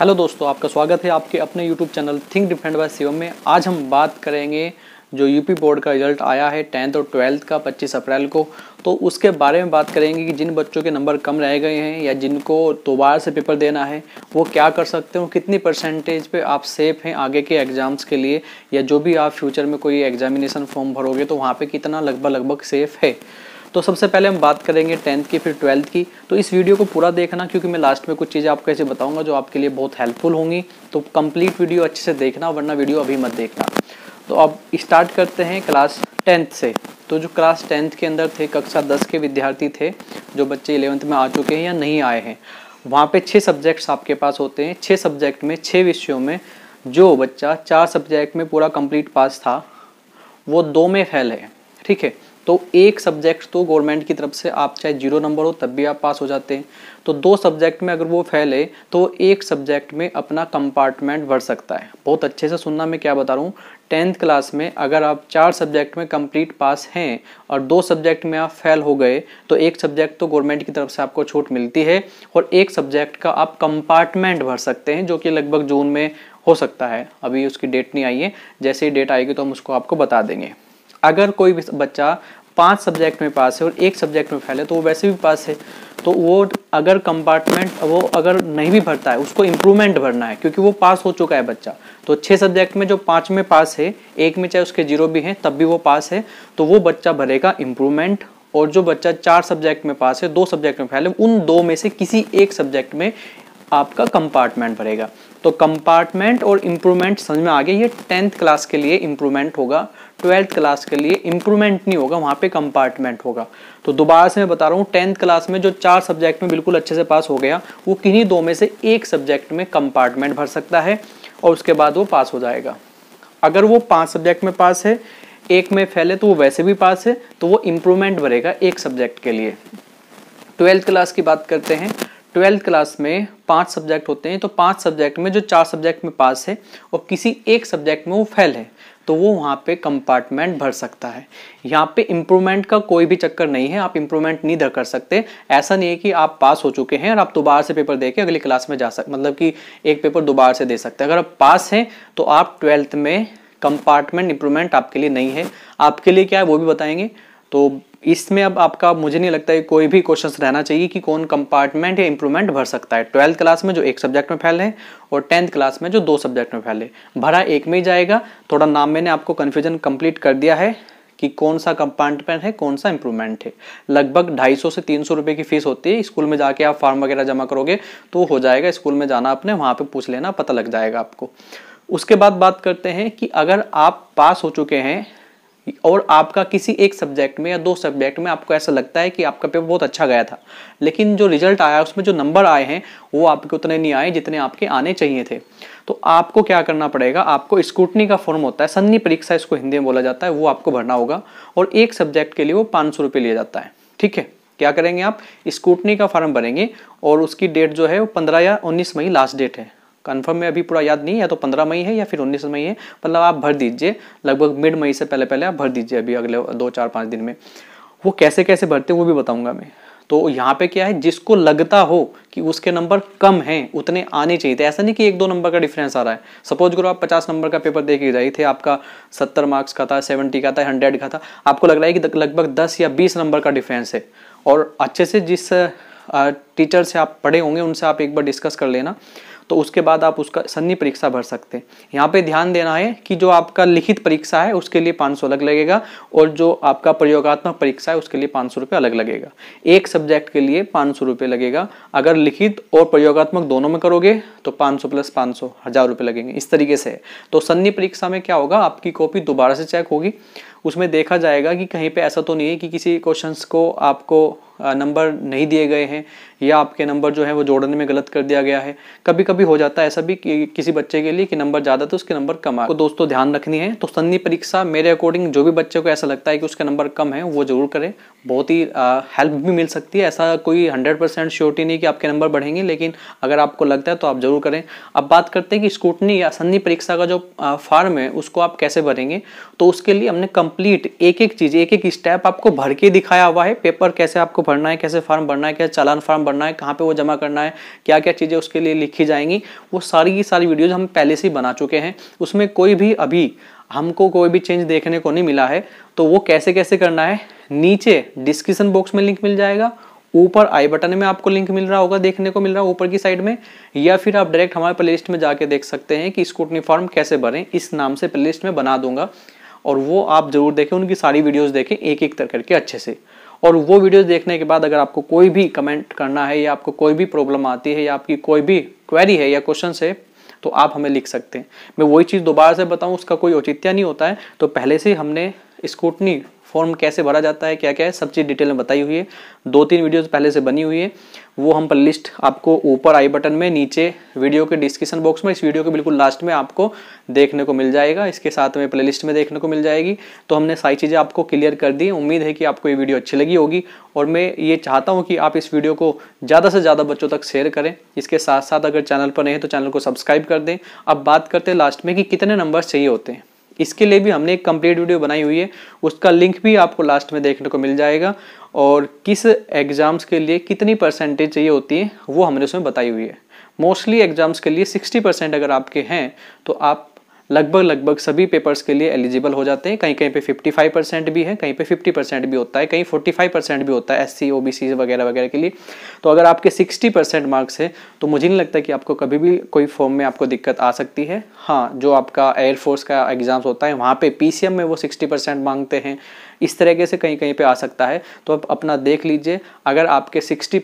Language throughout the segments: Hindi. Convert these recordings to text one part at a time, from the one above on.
हेलो दोस्तों आपका स्वागत है आपके अपने YouTube channel think defend by Shivam में आज हम बात करेंगे जो यूपी बोर्ड का रिजल्ट आया है टेंथ और ट्वेल्थ का 25 अप्रैल को तो उसके बारे में बात करेंगे कि जिन बच्चों के नंबर कम रह गए हैं या जिनको दोबारा से पेपर देना है वो क्या कर सकते हो कितनी परसेंटेज पे आप सेफ़ हैं आगे के एग्ज़ाम्स के लिए या जो भी आप फ्यूचर में कोई एग्जामिनेशन फॉर्म भरोगे तो वहाँ पर कितना लगभग लगभग सेफ़ है तो सबसे पहले हम बात करेंगे टेंथ की फिर ट्वेल्थ की तो इस वीडियो को पूरा देखना क्योंकि मैं लास्ट में कुछ चीज़ें आपको ऐसे बताऊंगा जो आपके लिए बहुत हेल्पफुल होंगी तो कंप्लीट वीडियो अच्छे से देखना वरना वीडियो अभी मत देखना तो अब स्टार्ट करते हैं क्लास टेंथ से तो जो क्लास टेंथ के अंदर थे कक्षा दस के विद्यार्थी थे जो बच्चे इलेवंथ में आ चुके हैं या नहीं आए हैं वहाँ पे छः सब्जेक्ट्स आपके पास होते हैं छः सब्जेक्ट में छः विषयों में जो बच्चा चार सब्जेक्ट में पूरा कंप्लीट पास था वो दो में फेल है ठीक है तो एक सब्जेक्ट तो गवर्नमेंट की तरफ से आप चाहे जीरो नंबर हो तब भी आप पास हो जाते हैं तो दो सब्जेक्ट में अगर वो फेल है तो एक सब्जेक्ट में अपना कंपार्टमेंट भर सकता है बहुत अच्छे से सुनना मैं क्या बता रहा हूँ टेंथ क्लास में अगर आप चार सब्जेक्ट में कंप्लीट पास हैं और दो सब्जेक्ट में आप फेल हो गए तो एक सब्जेक्ट तो गवर्नमेंट की तरफ से आपको छूट मिलती है और एक सब्जेक्ट का आप कंपार्टमेंट भर सकते हैं जो कि लगभग जून में हो सकता है अभी उसकी डेट नहीं आई है जैसे ही डेट आएगी तो हम उसको आपको बता देंगे अगर कोई बच्चा पांच सब्जेक्ट में पास है और एक सब्जेक्ट में फेल है तो वो वैसे भी पास है तो वो अगर कंपार्टमेंट वो अगर नहीं भी भरता है उसको इम्प्रूवमेंट भरना है क्योंकि वो पास हो चुका है बच्चा तो छः सब्जेक्ट में जो पाँच में पास है एक में चाहे उसके जीरो भी हैं तब भी वो पास है तो वो बच्चा भरेगा इम्प्रूवमेंट और जो बच्चा चार सब्जेक्ट में पास है दो सब्जेक्ट में फेल है उन दो में से किसी एक सब्जेक्ट में आपका कंपार्टमेंट भरेगा तो कंपार्टमेंट और इम्प्रूवमेंट समझ में आ गया ये टेंथ क्लास के लिए इम्प्रूवमेंट होगा ट्वेल्थ क्लास के लिए इम्प्रूवमेंट नहीं होगा वहाँ पे कंपार्टमेंट होगा तो दोबारा से मैं बता रहा हूँ टेंथ क्लास में जो चार सब्जेक्ट में बिल्कुल अच्छे से पास हो गया वो किन्हीं दो में से एक सब्जेक्ट में कंपार्टमेंट भर सकता है और उसके बाद वो पास हो जाएगा अगर वो पाँच सब्जेक्ट में पास है एक में फैले तो वो वैसे भी पास है तो वो इम्प्रूवमेंट भरेगा एक सब्जेक्ट के लिए ट्वेल्थ क्लास की बात करते हैं ट्वेल्थ क्लास में पांच सब्जेक्ट होते हैं तो पांच सब्जेक्ट में जो चार सब्जेक्ट में पास है और किसी एक सब्जेक्ट में वो फेल है तो वो वहाँ पे कंपार्टमेंट भर सकता है यहाँ पे इम्प्रूवमेंट का कोई भी चक्कर नहीं है आप इम्प्रूवमेंट नहीं कर सकते ऐसा नहीं है कि आप पास हो चुके हैं और आप दोबारा से पेपर दे के अगली क्लास में जा सकते मतलब कि एक पेपर दोबारा से दे सकते हैं अगर आप पास हैं तो आप ट्वेल्थ में कंपार्टमेंट इम्प्रूवमेंट आपके लिए नहीं है आपके लिए क्या है वो भी बताएंगे तो इसमें अब आपका मुझे नहीं लगता है कोई भी क्वेश्चन रहना चाहिए कि कौन कंपार्टमेंट या इंप्रूवमेंट भर सकता है ट्वेल्थ क्लास में जो एक सब्जेक्ट में फैले और टेंथ क्लास में जो दो सब्जेक्ट में फैले भरा एक में ही जाएगा थोड़ा नाम मैंने आपको कन्फ्यूजन कंप्लीट कर दिया है कि कौन सा कंपार्टमेंट है कौन सा इंप्रूवमेंट है लगभग 250 से 300 रुपए की फीस होती है स्कूल में जाके आप फॉर्म वगैरह जमा करोगे तो हो जाएगा स्कूल में जाना आपने वहाँ पे पूछ लेना पता लग जाएगा आपको उसके बाद बात करते हैं कि अगर आप पास हो चुके हैं और आपका किसी एक सब्जेक्ट में या दो सब्जेक्ट में आपको ऐसा लगता है कि आपका पेपर बहुत अच्छा गया था लेकिन जो रिजल्ट आया उसमें जो नंबर आए हैं वो आपके उतने नहीं आए जितने आपके आने चाहिए थे तो आपको क्या करना पड़ेगा आपको स्कूटनी का फॉर्म होता है सन्नी परीक्षा इसको हिंदी में बोला जाता है वो आपको भरना होगा और एक सब्जेक्ट के लिए वो पाँच सौ लिया जाता है ठीक है क्या करेंगे आप स्कूटनी का फॉर्म भरेंगे और उसकी डेट जो है वो पंद्रह या उन्नीस मई लास्ट डेट है कन्फर्म में अभी पूरा याद नहीं है तो पंद्रह मई है या फिर उन्नीस मई है मतलब आप भर दीजिए लगभग मिड मई से पहले पहले आप भर दीजिए अभी अगले दो चार पाँच दिन में वो कैसे कैसे भरते हैं वो भी बताऊंगा मैं तो यहाँ पे क्या है जिसको लगता हो कि उसके नंबर कम हैं उतने आने चाहिए थे ऐसा नहीं कि एक दो नंबर का डिफरेंस आ रहा है सपोज करो आप पचास नंबर का पेपर देख के जाए थे आपका सत्तर मार्क्स का था 70 का था हंड्रेड का था आपको लग रहा है कि लगभग दस या बीस नंबर का डिफरेंस है और अच्छे से जिस टीचर से आप पढ़े होंगे उनसे आप एक बार डिस्कस कर लेना तो उसके बाद आप उसका सन्नी परीक्षा भर सकते हैं यहाँ पे ध्यान देना है कि जो आपका लिखित परीक्षा है उसके लिए पाँच सौ अलग लगेगा और जो आपका प्रयोगात्मक परीक्षा है उसके लिए पाँच सौ अलग लगेगा एक सब्जेक्ट के लिए पाँच सौ लगेगा अगर लिखित और प्रयोगात्मक दोनों में करोगे तो पाँच सौ प्लस पाँच सौ हज़ार रुपये लगेंगे इस तरीके से तो सन्नी परीक्षा में क्या होगा आपकी कॉपी दोबारा से चेक होगी उसमें देखा जाएगा कि कहीं पे ऐसा तो नहीं है कि किसी क्वेश्चंस को आपको नंबर नहीं दिए गए हैं या आपके नंबर जो है वो जोड़ने में गलत कर दिया गया है कभी कभी हो जाता है ऐसा भी कि किसी बच्चे के लिए कि नंबर ज़्यादा तो उसके नंबर कम आए तो दोस्तों ध्यान रखनी है तो सन्नी परीक्षा मेरे अकॉर्डिंग जो भी बच्चे को ऐसा लगता है कि उसका नंबर कम है वो ज़रूर करें बहुत ही हेल्प भी मिल सकती है ऐसा कोई हंड्रेड परसेंट श्योरिटी नहीं कि आपके नंबर बढ़ेंगे लेकिन अगर आपको लगता है तो आप ज़रूर करें अब बात करते हैं कि स्कूटनी या सन्नी परीक्षा का जो फॉर्म है उसको आप कैसे भरेंगे तो उसके लिए हमने कम कंप्लीट एक एक चीज एक एक स्टेप आपको भर के दिखाया हुआ है पेपर कैसे आपको भरना है कैसे फॉर्म भरना है क्या चालान फॉर्म भरना है कहाँ पे वो जमा करना है क्या क्या चीज़ें उसके लिए लिखी जाएंगी वो सारी की सारी वीडियोज हम पहले से ही बना चुके हैं उसमें कोई भी अभी हमको कोई भी चेंज देखने को नहीं मिला है तो वो कैसे कैसे करना है नीचे डिस्क्रिप्शन बॉक्स में लिंक मिल जाएगा ऊपर आई बटन में आपको लिंक मिल रहा होगा देखने को मिल रहा है ऊपर की साइड में या फिर आप डायरेक्ट हमारे प्लेलिस्ट में जाके देख सकते हैं कि स्कूटनी फॉर्म कैसे भरें इस नाम से प्लेलिस्ट में बना दूंगा और वो आप जरूर देखें उनकी सारी वीडियोज़ देखें एक एक करके अच्छे से और वो वीडियोस देखने के बाद अगर आपको कोई भी कमेंट करना है या आपको कोई भी प्रॉब्लम आती है या आपकी कोई भी क्वेरी है या क्वेश्चन है तो आप हमें लिख सकते हैं मैं वही चीज़ दोबारा से बताऊं उसका कोई औचित्य नहीं होता है तो पहले से हमने स्कूटनी फॉर्म कैसे भरा जाता है क्या क्या है सब चीज़ डिटेल में बताई हुई है दो तीन वीडियोस पहले से बनी हुई है वो हम पर लिस्ट आपको ऊपर आई बटन में नीचे वीडियो के डिस्क्रिप्शन बॉक्स में इस वीडियो के बिल्कुल लास्ट में आपको देखने को मिल जाएगा इसके साथ में प्ले में देखने को मिल जाएगी तो हमने सारी चीज़ें आपको क्लियर कर दी उम्मीद है कि आपको ये वीडियो अच्छी लगी होगी और मैं ये चाहता हूँ कि आप इस वीडियो को ज़्यादा से ज़्यादा बच्चों तक शेयर करें इसके साथ साथ अगर चैनल पर नहीं है तो चैनल को सब्सक्राइब कर दें अब बात करते हैं लास्ट में कि कितने नंबर चाहिए होते हैं इसके लिए भी हमने एक कंप्लीट वीडियो बनाई हुई है उसका लिंक भी आपको लास्ट में देखने को मिल जाएगा और किस एग्ज़ाम्स के लिए कितनी परसेंटेज चाहिए होती है वो हमने उसमें बताई हुई है मोस्टली एग्ज़ाम्स के लिए 60 परसेंट अगर आपके हैं तो आप लगभग लगभग सभी पेपर्स के लिए एलिजिबल हो जाते हैं कहीं कहीं पे 55 परसेंट भी है कहीं पे 50 परसेंट भी होता है कहीं 45 परसेंट भी होता है S C O B C वगैरह वगैरह के लिए तो अगर आपके 60 परसेंट मार्क्स है तो मुझे नहीं लगता कि आपको कभी भी कोई फॉर्म में आपको दिक्कत आ सकती है हाँ जो आपका एयरफोर्स का एग्ज़ाम्स होता है वहाँ पर पी में वो सिक्सटी मांगते हैं इस तरीके से कहीं कहीं पर आ सकता है तो आप अपना देख लीजिए अगर आपके सिक्सटी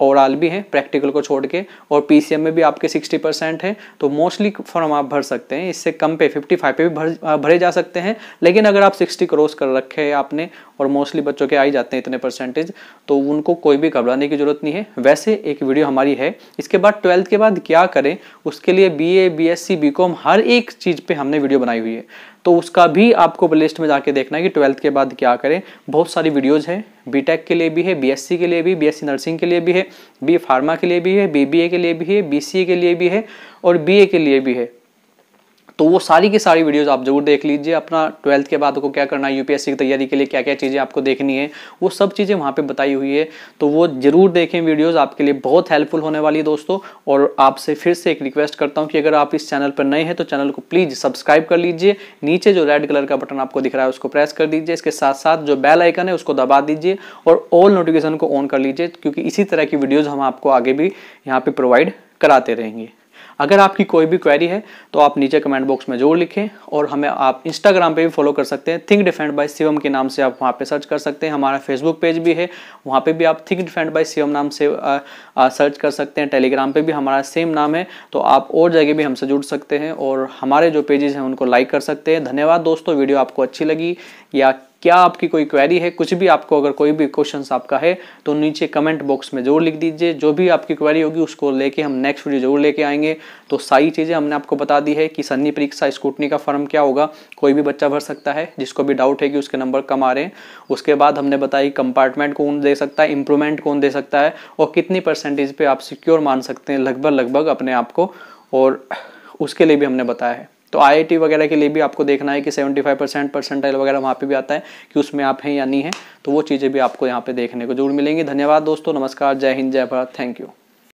ओवरऑल भी हैं प्रैक्टिकल को छोड़ के और पी में भी आपके सिक्सटी परसेंट है तो मोस्टली फॉर्म आप भर सकते हैं इससे कम पे फिफ्टी फाइव पे भी भर भरे जा सकते हैं लेकिन अगर आप सिक्सटी क्रॉस कर रखे हैं आपने और मोस्टली बच्चों के आ ही जाते हैं इतने परसेंटेज तो उनको कोई भी घबराने की जरूरत नहीं है वैसे एक वीडियो हमारी है इसके बाद ट्वेल्थ के बाद क्या करें उसके लिए B A B S C B com हर एक चीज़ पर हमने वीडियो बनाई हुई है तो उसका भी आपको प्ले लिस्ट में जाके देखना है कि ट्वेल्थ के बाद क्या करें बहुत सारी वीडियोज़ हैं बीटेक के लिए भी है बीएससी के लिए भी बीएससी नर्सिंग के लिए भी है बी फार्मा के लिए भी है बीबीए के लिए भी है बीसीए के लिए भी है और बीए के लिए भी है तो वो सारी की सारी वीडियोज़ आप जरूर देख लीजिए अपना ट्वेल्थ के बाद को क्या करना है यूपीएससी की तैयारी के लिए क्या क्या चीज़ें आपको देखनी है वो सब चीज़ें वहाँ पर बताई हुई है तो वो ज़रूर देखें वीडियोज़ आपके लिए बहुत हेल्पफुल होने वाली है दोस्तों और आपसे फिर से एक रिक्वेस्ट करता हूँ कि अगर आप इस चैनल पर नए हैं तो चैनल को प्लीज़ सब्सक्राइब कर लीजिए नीचे जो रेड कलर का बटन आपको दिख रहा है उसको प्रेस कर दीजिए इसके साथ साथ जो बेल आइकन है उसको दबा दीजिए और ऑल नोटिफिकेशन को ऑन कर लीजिए क्योंकि इसी तरह की वीडियोज़ हम आपको आगे भी यहाँ पर प्रोवाइड कराते रहेंगे अगर आपकी कोई भी क्वेरी है तो आप नीचे कमेंट बॉक्स में जरूर लिखें और हमें आप इंस्टाग्राम पे भी फॉलो कर सकते हैं थिंक डिफेंड बाय शिवम के नाम से आप वहाँ पे सर्च कर सकते हैं हमारा फेसबुक पेज भी है वहाँ पे भी आप थिंक डिफेंड बाय शिवम नाम से आ, आ, सर्च कर सकते हैं टेलीग्राम पर भी हमारा सेम नाम है तो आप और जगह भी हमसे जुड़ सकते हैं और हमारे जो पेजेस हैं उनको लाइक कर सकते हैं धन्यवाद दोस्तों वीडियो आपको अच्छी लगी या क्या आपकी कोई क्वेरी है कुछ भी आपको अगर कोई भी क्वेश्चन आपका है तो नीचे कमेंट बॉक्स में जरूर लिख दीजिए जो भी आपकी क्वेरी होगी उसको लेके हम नेक्स्ट वीडियो जरूर लेके आएंगे तो सारी चीज़ें हमने आपको बता दी है कि सन्नी परीक्षा स्कूटनी का फॉर्म क्या होगा कोई भी बच्चा भर सकता है जिसको भी डाउट है कि उसके नंबर कम आ रहे हैं उसके बाद हमने बताया कंपार्टमेंट कौन दे सकता है इंप्रूवमेंट कौन दे सकता है और कितनी परसेंटेज पर आप सिक्योर मान सकते हैं लगभग लगभग अपने आप को और उसके लिए भी हमने बताया है तो आई वगैरह के लिए भी आपको देखना है कि 75 परसेंट परसेंटाइल वगैरह वहाँ पे भी आता है कि उसमें आप हैं या नहीं है तो वो चीज़ें भी आपको यहाँ पे देखने को जरूर मिलेंगी धन्यवाद दोस्तों नमस्कार जय हिंद जय भारत थैंक यू